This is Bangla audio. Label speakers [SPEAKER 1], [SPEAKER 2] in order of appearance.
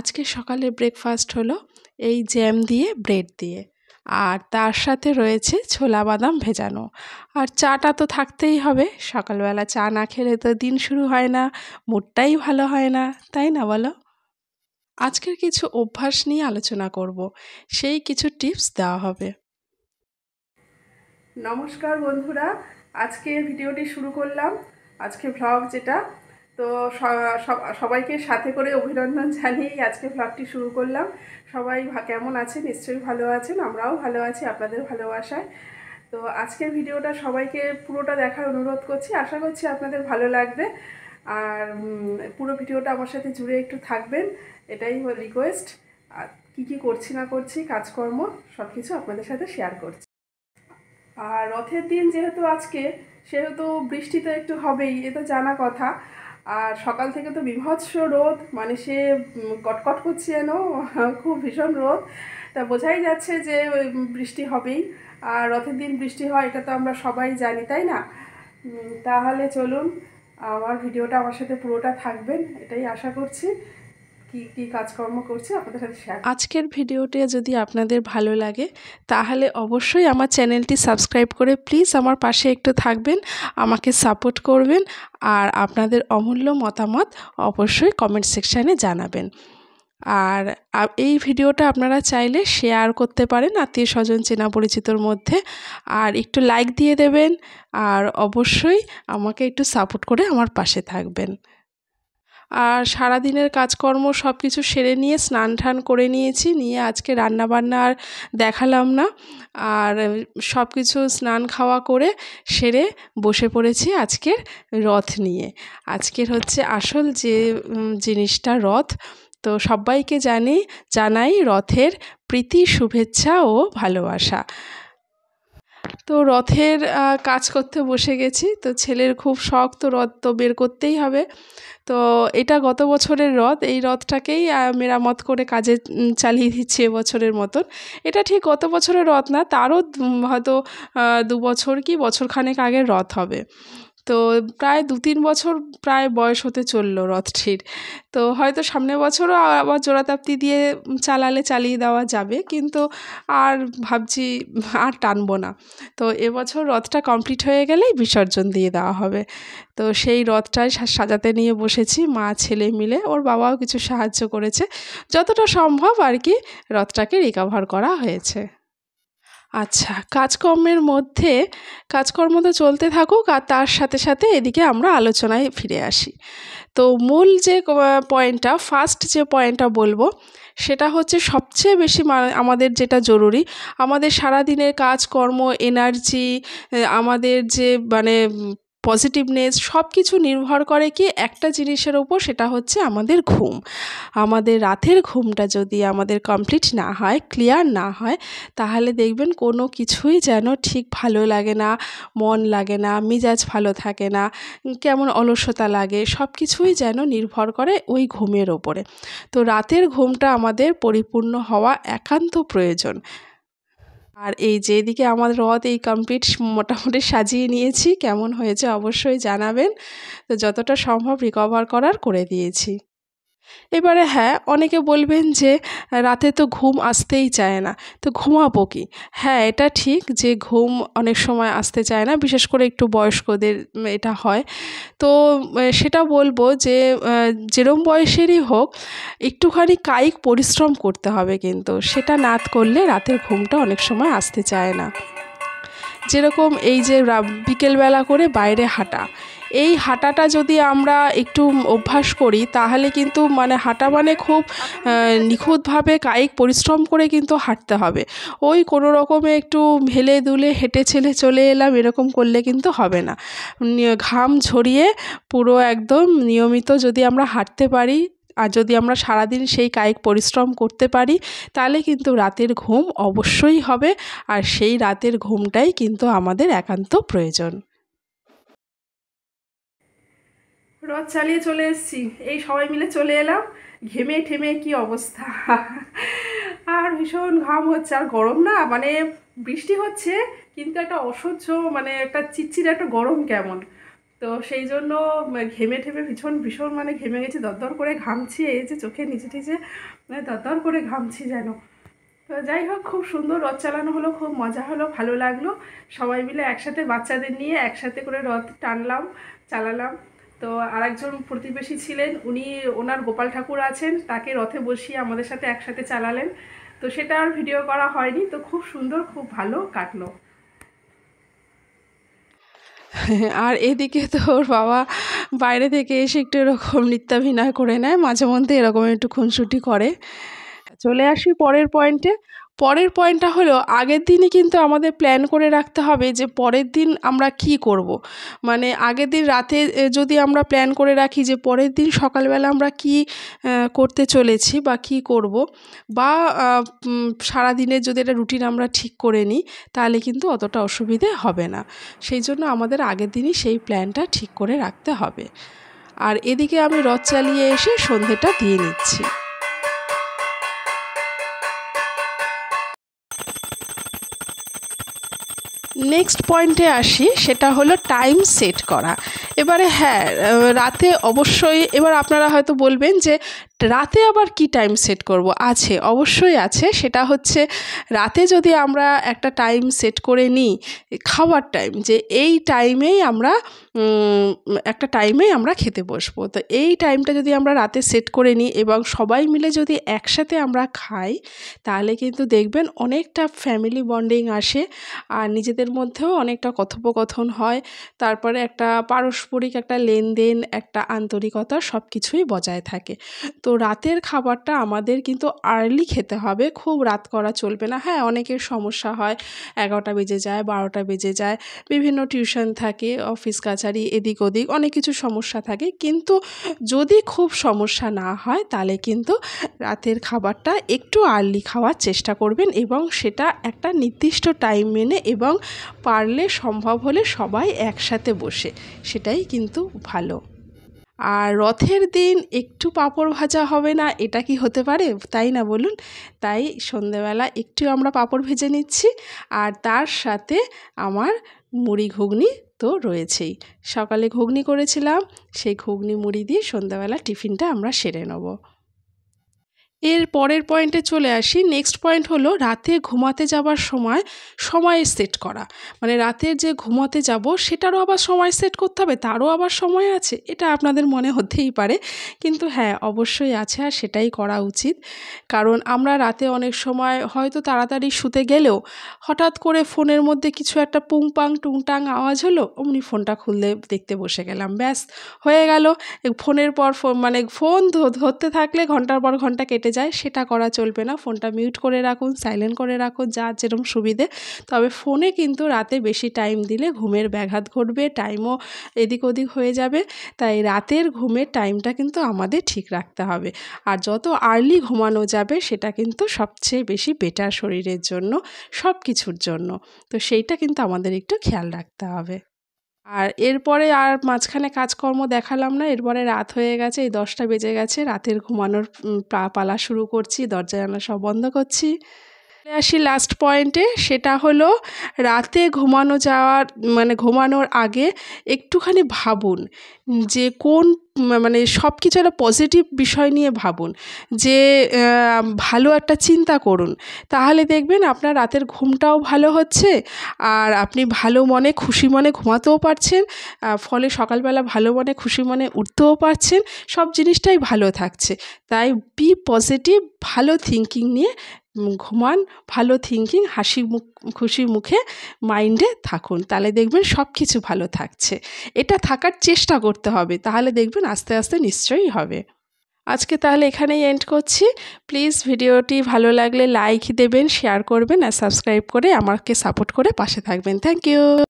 [SPEAKER 1] আজকে সকালে ব্রেকফাস্ট হলো এই জ্যাম দিয়ে ব্রেড দিয়ে আর তার সাথে রয়েছে ছোলা বাদাম ভেজানো আর চাটা তো থাকতেই হবে সকালবেলা চা না খেলে তো দিন শুরু হয় না মুডটাই ভালো হয় না তাই না বলো আজকের কিছু অভ্যাস নিয়ে আলোচনা করব সেই কিছু টিপস দেওয়া হবে নমস্কার বন্ধুরা আজকে ভিডিওটি শুরু করলাম আজকে ভ্লগ যেটা তো সবাইকে সাথে করে অভিনন্দন জানিয়েই আজকে ভ্লগটি শুরু করলাম সবাই কেমন আছে নিশ্চয়ই ভালো আছেন আমরাও ভালো আছি আপনাদের ভালোবাসায় তো আজকের ভিডিওটা সবাইকে পুরোটা দেখার অনুরোধ করছি আশা করছি আপনাদের ভালো লাগবে আর পুরো ভিডিওটা আমার সাথে জুড়ে একটু থাকবেন এটাই রিকোয়েস্ট আর কী কী করছি না করছি কাজকর্ম সব কিছু আপনাদের সাথে শেয়ার করছি আর রথের দিন যেহেতু আজকে সেহেতু বৃষ্টি তো একটু হবেই এ তো জানা কথা আর সকাল থেকে তো বিভৎস রোদ মানে সে কটকট করছে যেন খুব ভীষণ রোদ তা বোঝাই যাচ্ছে যে বৃষ্টি হবেই আর রথের দিন বৃষ্টি হয় এটা তো আমরা সবাই জানি তাই না তাহলে চলুন আমার ভিডিওটা আমার সাথে পুরোটা থাকবেন এটাই আশা করছি কাজকর্ম আজকের ভিডিওটি যদি আপনাদের ভালো লাগে তাহলে অবশ্যই আমার চ্যানেলটি সাবস্ক্রাইব করে প্লিজ আমার পাশে একটু থাকবেন আমাকে সাপোর্ট করবেন আর আপনাদের অমূল্য মতামত অবশ্যই কমেন্ট সেকশানে জানাবেন আর এই ভিডিওটা আপনারা চাইলে শেয়ার করতে পারেন আত্মীয় স্বজন চেনা পরিচিতর মধ্যে আর একটু লাইক দিয়ে দেবেন আর অবশ্যই আমাকে একটু সাপোর্ট করে আমার পাশে থাকবেন আর সারাদিনের কাজকর্ম সব কিছু সেরে নিয়ে স্নান টান করে নিয়েছি নিয়ে আজকে রান্নাবান্না আর দেখালাম না আর সব কিছু স্নান খাওয়া করে সেরে বসে পড়েছি আজকের রথ নিয়ে আজকের হচ্ছে আসল যে জিনিসটা রথ তো সবাইকে জানি জানাই রথের প্রীতি শুভেচ্ছা ও ভালোবাসা তো রথের কাজ করতে বসে গেছি তো ছেলের খুব শখ তো রথ তো বের করতেই হবে তো এটা গত বছরের রথ এই রথটাকেই মেরামত করে কাজে চালিয়ে দিচ্ছে এবছরের মতন এটা ঠিক গত বছরের রথ না তারও হয়তো দু বছর কি বছরখানেক আগের রথ হবে তো প্রায় দু তিন বছর প্রায় বয়স হতে চললো রথটির তো হয়তো সামনের বছরও আবার জোড়াতাপ্তি দিয়ে চালালে চালিয়ে দেওয়া যাবে কিন্তু আর ভাবছি আর টানবো না তো এবছর রথটা কমপ্লিট হয়ে গেলেই বিসর্জন দিয়ে দেওয়া হবে তো সেই রথটাই সাজাতে নিয়ে বসেছি মা ছেলে মিলে ওর বাবাও কিছু সাহায্য করেছে যতটা সম্ভব আর কি রথটাকে রিকাভার করা হয়েছে আচ্ছা কাজকর্মের মধ্যে কাজকর্ম তো চলতে থাকুক আর তার সাথে সাথে এদিকে আমরা আলোচনায় ফিরে আসি তো মূল যে পয়েন্টটা ফার্স্ট যে পয়েন্টটা বলবো সেটা হচ্ছে সবচেয়ে বেশি আমাদের যেটা জরুরি আমাদের সারাদিনের কাজকর্ম এনার্জি আমাদের যে মানে পজিটিভনেস সব কিছু নির্ভর করে কি একটা জিনিসের ওপর সেটা হচ্ছে আমাদের ঘুম আমাদের রাতের ঘুমটা যদি আমাদের কমপ্লিট না হয় ক্লিয়ার না হয় তাহলে দেখবেন কোনো কিছুই যেন ঠিক ভালো লাগে না মন লাগে না মিজাজ ভালো থাকে না কেমন অলসতা লাগে সব কিছুই যেন নির্ভর করে ওই ঘুমের ওপরে তো রাতের ঘুমটা আমাদের পরিপূর্ণ হওয়া একান্ত প্রয়োজন আর এই যেদিকে আমার রথ এই কমপ্লিট মোটামুটি সাজিয়ে নিয়েছি কেমন হয়েছে অবশ্যই জানাবেন তো যতটা সম্ভব রিকভার করার করে দিয়েছি এবারে হ্যাঁ অনেকে বলবেন যে রাতে তো ঘুম আসতেই চায় না তো ঘুমাবো কি হ্যাঁ এটা ঠিক যে ঘুম অনেক সময় আসতে চায় না বিশেষ করে একটু বয়স্কদের এটা হয় তো সেটা বলবো যে যেরম বয়সেরই হোক একটুখানি কায়িক পরিশ্রম করতে হবে কিন্তু সেটা না করলে রাতের ঘুমটা অনেক সময় আসতে চায় না যেরকম এই যে বিকেলবেলা করে বাইরে হাঁটা এই হাঁটাটা যদি আমরা একটু অভ্যাস করি তাহলে কিন্তু মানে হাঁটা মানে খুব নিখুঁতভাবে কায়িক পরিশ্রম করে কিন্তু হাঁটতে হবে ওই কোনো রকমে একটু হেলে দুলে হেঁটে ছেলে চলে এলাম এরকম করলে কিন্তু হবে না ঘাম ঝরিয়ে পুরো একদম নিয়মিত যদি আমরা হাঁটতে পারি আর যদি আমরা সারাদিন সেই কায়িক পরিশ্রম করতে পারি তাহলে কিন্তু রাতের ঘুম অবশ্যই হবে আর সেই রাতের ঘুমটাই কিন্তু আমাদের একান্ত প্রয়োজন রথ চালিয়ে চলে এসেছি এই সবাই মিলে চলে এলাম ঘেমে ঠেমে কি অবস্থা আর ভীষণ ঘাম হচ্ছে আর গরম না মানে বৃষ্টি হচ্ছে কিন্তু একটা অসহ্য মানে একটা চিচির একটা গরম কেমন তো সেই জন্য ঘেমে ঠেমে ভীষণ ভীষণ মানে ঘেমে গেছে দরদর করে ঘামছি এই যে চোখে নিচে টিচে মানে দরদর করে ঘামছি যেন তো যাই হোক খুব সুন্দর রথ চালানো হলো খুব মজা হলো ভালো লাগলো সবাই মিলে একসাথে বাচ্চাদের নিয়ে একসাথে করে রথ টানলাম চালালাম তো আরেকজন প্রতিবেশী ছিলেন উনি ওনার গোপাল ঠাকুর আছেন তাকে রথে বসিয়ে আমাদের সাথে একসাথে চালালেন তো সেটা আর ভিডিও করা হয়নি তো খুব সুন্দর খুব ভালো কাটলো আর এদিকে তো ওর বাবা বাইরে থেকে এসে একটু এরকম নৃত্যাভিনয় করে নেয় মাঝে মধ্যে এরকম একটু খুনসুটি করে চলে আসি পরের পয়েন্টে পরের পয়েন্টটা হলো আগের দিনই কিন্তু আমাদের প্ল্যান করে রাখতে হবে যে পরের দিন আমরা কি করব। মানে আগের দিন রাতে যদি আমরা প্ল্যান করে রাখি যে পরের দিন সকালবেলা আমরা কি করতে চলেছি বা কি করব বা সারাদিনের যদি একটা রুটিন আমরা ঠিক করে নিই তাহলে কিন্তু অতটা অসুবিধে হবে না সেই জন্য আমাদের আগের দিনই সেই প্ল্যানটা ঠিক করে রাখতে হবে আর এদিকে আমি রথ চালিয়ে এসে সন্ধেটা দিয়ে নিচ্ছি নেক্সট পয়েন্টে আসি সেটা হলো টাইম সেট করা এবারে হ্যাঁ রাতে অবশ্যই এবার আপনারা হয়তো বলবেন যে রাতে আবার কি টাইম সেট করব আছে অবশ্যই আছে সেটা হচ্ছে রাতে যদি আমরা একটা টাইম সেট করে নিই খাওয়ার টাইম যে এই টাইমেই আমরা একটা টাইমেই আমরা খেতে বসবো তো এই টাইমটা যদি আমরা রাতে সেট করে নিই এবং সবাই মিলে যদি একসাথে আমরা খাই তাহলে কিন্তু দেখবেন অনেকটা ফ্যামিলি বন্ডিং আসে আর নিজেদের মধ্যেও অনেকটা কথোপকথন হয় তারপরে একটা পারস্পরিক একটা লেনদেন একটা আন্তরিকতা সব কিছুই বজায় থাকে তো তো রাতের খাবারটা আমাদের কিন্তু আর্লি খেতে হবে খুব রাত করা চলবে না হ্যাঁ অনেকের সমস্যা হয় এগারোটা বেজে যায় বারোটা বেজে যায় বিভিন্ন টিউশন থাকে অফিস কাছারি এদিক ওদিক অনেক কিছু সমস্যা থাকে কিন্তু যদি খুব সমস্যা না হয় তাহলে কিন্তু রাতের খাবারটা একটু আর্লি খাওয়ার চেষ্টা করবেন এবং সেটা একটা নির্দিষ্ট টাইম মেনে এবং পারলে সম্ভব হলে সবাই একসাথে বসে সেটাই কিন্তু ভালো আর রথের দিন একটু পাঁপড় ভাজা হবে না এটা কি হতে পারে তাই না বলুন তাই সন্ধেবেলা একটু আমরা পাঁপড় ভেজে নিচ্ছি আর তার সাথে আমার মুড়ি ঘুগনি তো রয়েছেই সকালে ঘুগনি করেছিলাম সেই ঘুগনি মুড়ি দিয়ে সন্ধ্যাবেলা টিফিনটা আমরা সেরে নেবো এর পরের পয়েন্টে চলে আসি নেক্সট পয়েন্ট হলো রাতে ঘুমাতে যাবার সময় সময় সেট করা মানে রাতের যে ঘুমাতে যাব সেটারও আবার সময় সেট করতে হবে তারও আবার সময় আছে এটা আপনাদের মনে হতেই পারে কিন্তু হ্যাঁ অবশ্যই আছে আর সেটাই করা উচিত কারণ আমরা রাতে অনেক সময় হয়তো তাড়াতাড়ি শুতে গেলেও হঠাৎ করে ফোনের মধ্যে কিছু একটা পুংপাং টুংটাং আওয়াজ হলো অমনি ফোনটা খুললে দেখতে বসে গেলাম ব্যাস হয়ে গেল ফোনের পর ফোন মানে ফোন ধরতে থাকলে ঘন্টার পর ঘন্টা কেটে যায় সেটা করা চলবে না ফোনটা মিউট করে রাখুন সাইলেন্ট করে রাখুন যা যেরকম সুবিধে তবে ফোনে কিন্তু রাতে বেশি টাইম দিলে ঘুমের ব্যাঘাত ঘটবে টাইমও এদিক ওদিক হয়ে যাবে তাই রাতের ঘুমের টাইমটা কিন্তু আমাদের ঠিক রাখতে হবে আর যত আর্লি ঘুমানো যাবে সেটা কিন্তু সবচেয়ে বেশি বেটার শরীরের জন্য সব কিছুর জন্য তো সেইটা কিন্তু আমাদের একটু খেয়াল রাখতে হবে আর এরপরে আর মাঝখানে কাজকর্ম দেখালাম না এরপরে রাত হয়ে গেছে এই দশটা বেজে গেছে রাতের ঘুমানোর পালা শুরু করছি দরজা জানা সব বন্ধ করছি আসি লাস্ট পয়েন্টে সেটা হলো রাতে ঘুমানো যাওয়ার মানে ঘুমানোর আগে একটুখানি ভাবুন যে কোন মানে সব কিছু একটা পজিটিভ বিষয় নিয়ে ভাবুন যে ভালো একটা চিন্তা করুন তাহলে দেখবেন আপনার রাতের ঘুমটাও ভালো হচ্ছে আর আপনি ভালো মনে খুশি মনে ঘুমাতেও পারছেন ফলে সকালবেলা ভালো মনে খুশি মনে উঠতেও পারছেন সব জিনিসটাই ভালো থাকছে তাই বি পজিটিভ ভালো থিঙ্কিং নিয়ে ঘুমান ভালো থিঙ্কিং হাসি মুখ খুশি মুখে মাইন্ডে থাকুন তাহলে দেখবেন সব কিছু ভালো থাকছে এটা থাকার চেষ্টা করতে হবে তাহলে দেখবেন আস্তে আস্তে নিশ্চয়ই হবে আজকে তাহলে এখানেই এন্ড করছি প্লিজ ভিডিওটি ভালো লাগলে লাইক দেবেন শেয়ার করবেন আর সাবস্ক্রাইব করে আমাকে সাপোর্ট করে পাশে থাকবেন থ্যাংক ইউ